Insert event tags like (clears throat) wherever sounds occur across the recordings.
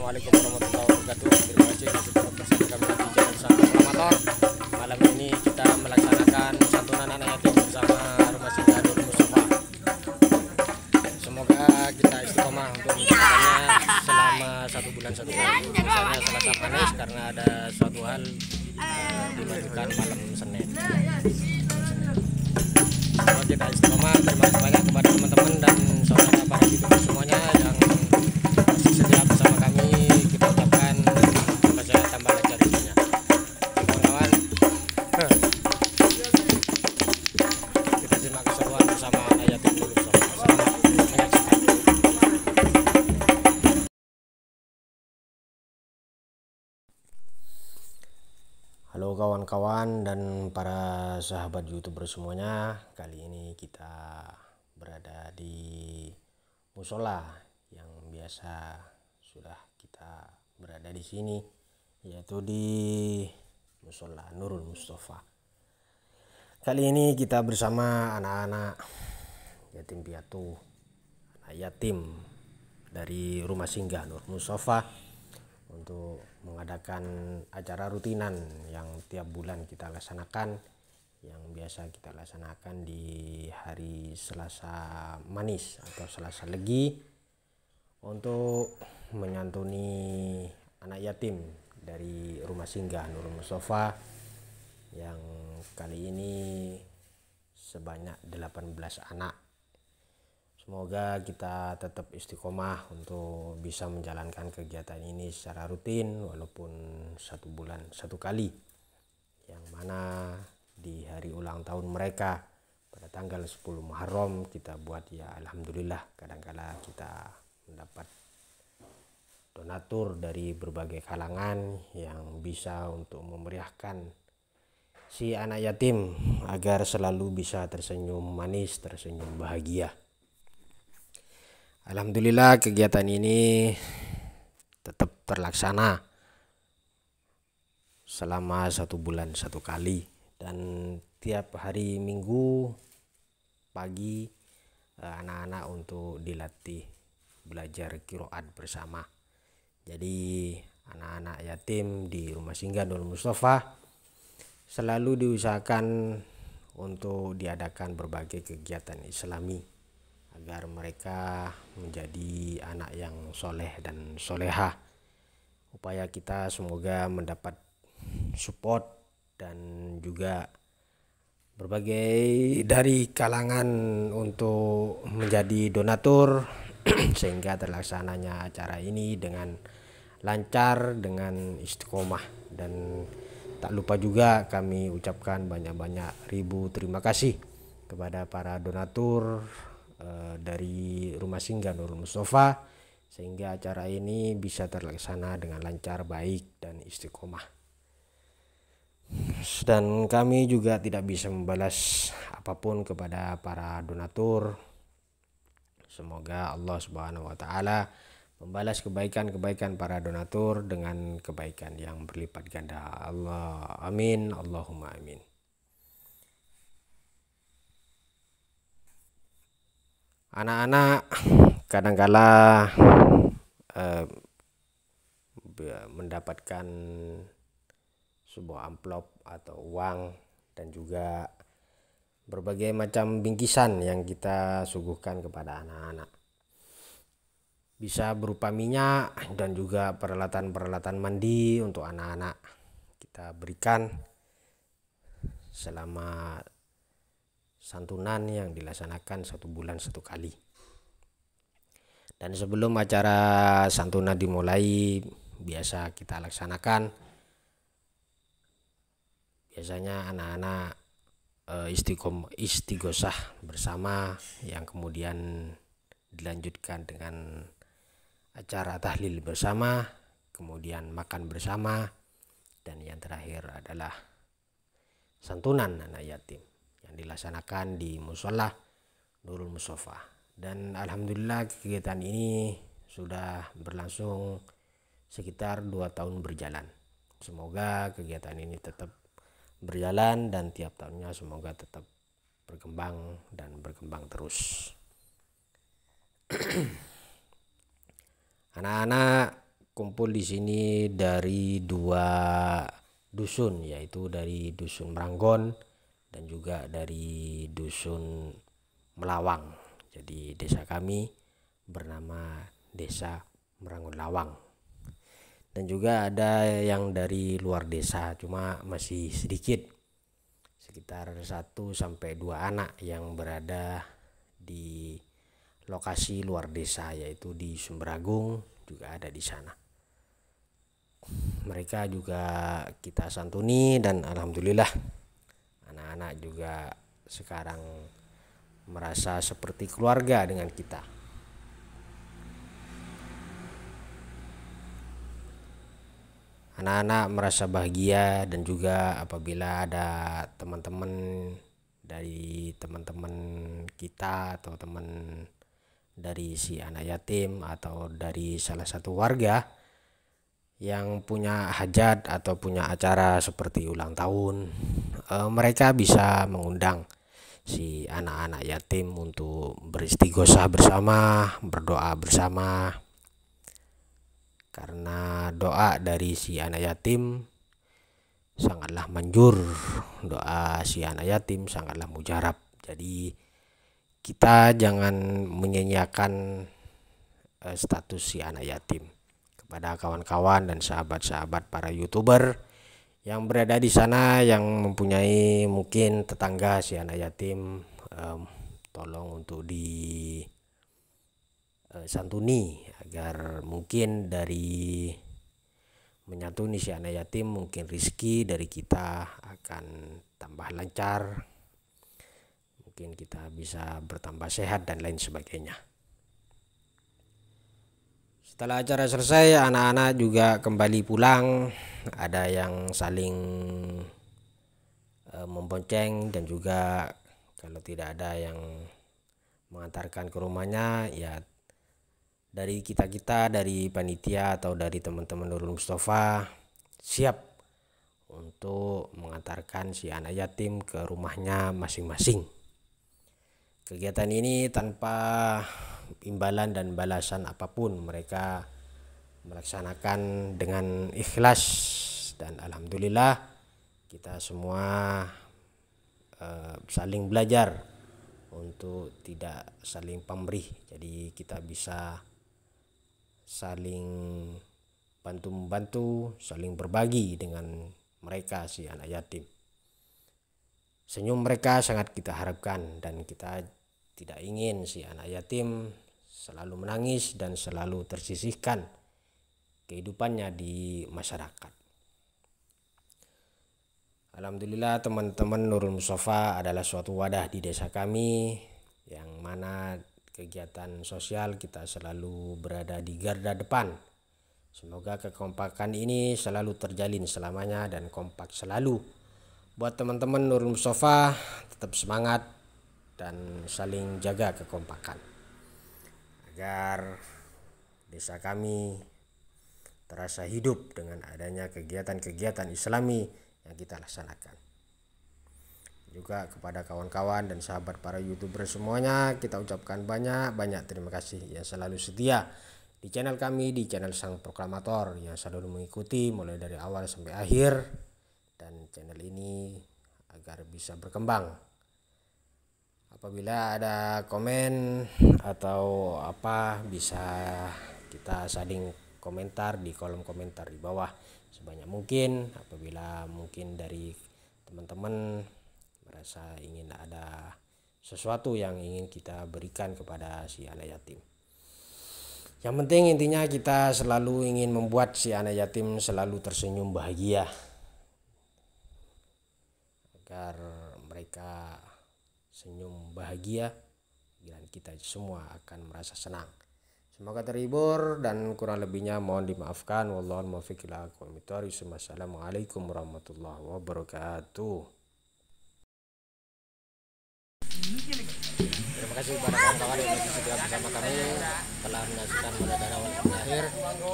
Assalamualaikum warahmatullahi wabarakatuh Terima kasih masih bersama kami di Jalan Santo Promotor Malam ini kita melaksanakan santunan anak yatim bersama Rumah Singgah Nur musafa. Semoga kita istiqomah untuk melakukannya selama satu bulan satu bulan Misalnya satu manis karena ada suatu hal eh, dimajukan malam Senin Semoga kita istiqomah Terima kasih banyak kepada teman-teman dan saudara para youtuber semuanya kawan-kawan dan para sahabat youtuber semuanya kali ini kita berada di musola yang biasa sudah kita berada di sini yaitu di musola Nurul Mustafa kali ini kita bersama anak-anak yatim piatu anak yatim dari rumah singgah Nur Mustafa untuk mengadakan acara rutinan yang tiap bulan kita laksanakan yang biasa kita laksanakan di hari Selasa manis atau Selasa legi untuk menyantuni anak yatim dari rumah singgah Nurul Mustafa yang kali ini sebanyak 18 anak Semoga kita tetap istiqomah untuk bisa menjalankan kegiatan ini secara rutin walaupun satu bulan satu kali. Yang mana di hari ulang tahun mereka pada tanggal 10 Muharram kita buat ya Alhamdulillah kadangkala -kadang kita mendapat donatur dari berbagai kalangan yang bisa untuk memeriahkan si anak yatim agar selalu bisa tersenyum manis, tersenyum bahagia. Alhamdulillah kegiatan ini tetap terlaksana selama satu bulan satu kali dan tiap hari minggu pagi eh, anak-anak untuk dilatih belajar kiroat bersama jadi anak-anak yatim di rumah singgah Nur Mustafa selalu diusahakan untuk diadakan berbagai kegiatan islami agar mereka menjadi anak yang soleh dan soleha. Upaya kita semoga mendapat support dan juga berbagai dari kalangan untuk menjadi donatur (clears throat) sehingga terlaksananya acara ini dengan lancar dengan istiqomah dan tak lupa juga kami ucapkan banyak-banyak ribu terima kasih kepada para donatur Eh, dari rumah singgah Nurul Mustafa sehingga acara ini bisa terlaksana dengan lancar, baik dan istiqomah. Dan kami juga tidak bisa membalas apapun kepada para donatur. Semoga Allah Subhanahu wa taala membalas kebaikan-kebaikan para donatur dengan kebaikan yang berlipat ganda. Allah amin, Allahumma amin. anak-anak kadangkala eh, mendapatkan sebuah amplop atau uang dan juga berbagai macam bingkisan yang kita suguhkan kepada anak-anak bisa berupa minyak dan juga peralatan-peralatan mandi untuk anak-anak kita berikan selama santunan yang dilaksanakan satu bulan satu kali. Dan sebelum acara santunan dimulai, biasa kita laksanakan. Biasanya anak-anak eh, istiqom istighosah bersama yang kemudian dilanjutkan dengan acara tahlil bersama, kemudian makan bersama, dan yang terakhir adalah santunan anak yatim yang dilaksanakan di musola Nurul Musofa dan alhamdulillah kegiatan ini sudah berlangsung sekitar dua tahun berjalan. Semoga kegiatan ini tetap berjalan dan tiap tahunnya semoga tetap berkembang dan berkembang terus. (clears throat) Anak-anak kumpul di sini dari dua dusun yaitu dari dusun Meranggon dan juga dari dusun Melawang. Jadi desa kami bernama Desa Merangun Lawang. Dan juga ada yang dari luar desa cuma masih sedikit. Sekitar 1 sampai 2 anak yang berada di lokasi luar desa yaitu di Sumberagung juga ada di sana. Mereka juga kita santuni dan alhamdulillah anak-anak juga sekarang merasa seperti keluarga dengan kita. Anak-anak merasa bahagia dan juga apabila ada teman-teman dari teman-teman kita atau teman dari si anak yatim atau dari salah satu warga yang punya hajat atau punya acara seperti ulang tahun Eh, mereka bisa mengundang si anak-anak yatim untuk beristighosah bersama, berdoa bersama. Karena doa dari si anak yatim sangatlah manjur, doa si anak yatim sangatlah mujarab. Jadi kita jangan menyenyakan eh, status si anak yatim kepada kawan-kawan dan sahabat-sahabat para youtuber yang berada di sana yang mempunyai mungkin tetangga si anak yatim um, tolong untuk di uh, santuni agar mungkin dari menyantuni si anak yatim mungkin rizki dari kita akan tambah lancar mungkin kita bisa bertambah sehat dan lain sebagainya setelah acara selesai, anak-anak juga kembali pulang. Ada yang saling e, membonceng dan juga kalau tidak ada yang mengantarkan ke rumahnya, ya dari kita kita, dari panitia atau dari teman-teman Nurul Mustafa siap untuk mengantarkan si anak yatim ke rumahnya masing-masing. Kegiatan ini tanpa imbalan dan balasan apapun mereka melaksanakan dengan ikhlas dan alhamdulillah kita semua uh, saling belajar untuk tidak saling pemberi Jadi kita bisa saling bantu membantu, saling berbagi dengan mereka si anak yatim. Senyum mereka sangat kita harapkan dan kita tidak ingin si anak yatim selalu menangis dan selalu tersisihkan kehidupannya di masyarakat. Alhamdulillah teman-teman Nurul Mustafa adalah suatu wadah di desa kami yang mana kegiatan sosial kita selalu berada di garda depan. Semoga kekompakan ini selalu terjalin selamanya dan kompak selalu. Buat teman-teman Nurul Mustafa tetap semangat dan saling jaga kekompakan agar desa kami terasa hidup dengan adanya kegiatan-kegiatan islami yang kita laksanakan. Juga kepada kawan-kawan dan sahabat para youtuber semuanya kita ucapkan banyak-banyak terima kasih yang selalu setia di channel kami di channel Sang Proklamator yang selalu mengikuti mulai dari awal sampai akhir dan channel ini agar bisa berkembang apabila ada komen atau apa bisa kita saling komentar di kolom komentar di bawah sebanyak mungkin apabila mungkin dari teman-teman merasa ingin ada sesuatu yang ingin kita berikan kepada si anak yatim yang penting intinya kita selalu ingin membuat si anak yatim selalu tersenyum bahagia agar mereka senyum bahagia, dan kita semua akan merasa senang. Semoga terhibur dan kurang lebihnya mohon dimaafkan. Wassalamualaikum warahmatullahi wabarakatuh. Terima kasih kepada kawan-kawan yang sudah bersama kami telah menyaksikan pada awal terakhir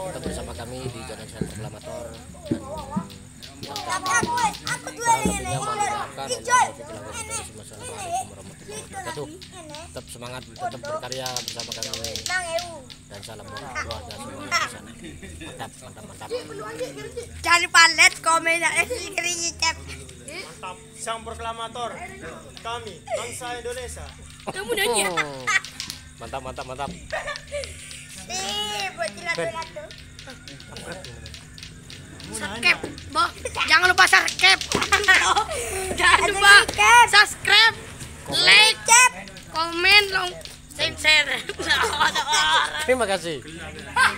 Tetap bersama kami di Jalan Sentral Lamator dan yang kurang lebihnya mohon Gitu tetap semangat tetap berkarya bersama kami dan salam buat keluarga semua mantap mantap mantap cari palet komen dan mantap sang proklamator kami bangsa Indonesia kamu nyanyi oh. mantap mantap mantap Nih, buat jilat-jilat tuh. Subscribe, Bo. Jangan lupa subscribe. (laughs) Jangan lupa subscribe, like, komen, long, share. (laughs) Terima kasih.